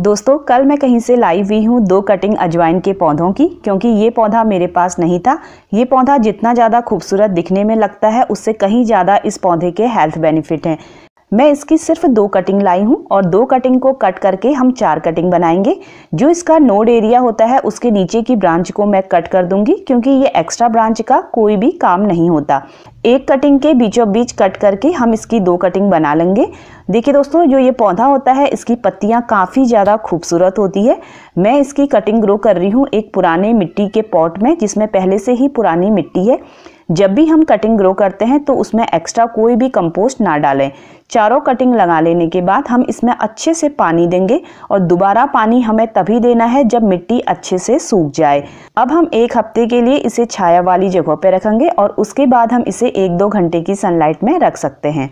दोस्तों कल मैं कहीं से लाई हुई हूँ दो कटिंग अजवाइन के पौधों की क्योंकि ये पौधा मेरे पास नहीं था ये पौधा जितना ज़्यादा खूबसूरत दिखने में लगता है उससे कहीं ज़्यादा इस पौधे के हेल्थ बेनिफिट हैं मैं इसकी सिर्फ दो कटिंग लाई हूँ और दो कटिंग को कट करके हम चार कटिंग बनाएंगे जो इसका नोड एरिया होता है उसके नीचे की ब्रांच को मैं कट कर दूंगी क्योंकि ये एक्स्ट्रा ब्रांच का कोई भी काम नहीं होता एक कटिंग के बीचों बीच कट करके हम इसकी दो कटिंग बना लेंगे देखिए दोस्तों जो ये पौधा होता है इसकी पत्तियाँ काफ़ी ज़्यादा खूबसूरत होती है मैं इसकी कटिंग ग्रो कर रही हूँ एक पुराने मिट्टी के पॉट में जिसमें पहले से ही पुरानी मिट्टी है जब भी हम कटिंग ग्रो करते हैं तो उसमें एक्स्ट्रा कोई भी कंपोस्ट ना डालें चारों कटिंग लगा लेने के बाद हम इसमें अच्छे से पानी देंगे और दोबारा पानी हमें तभी देना है जब मिट्टी अच्छे से सूख जाए अब हम एक हफ्ते के लिए इसे छाया वाली जगह पर रखेंगे और उसके बाद हम इसे एक दो घंटे की सनलाइट में रख सकते हैं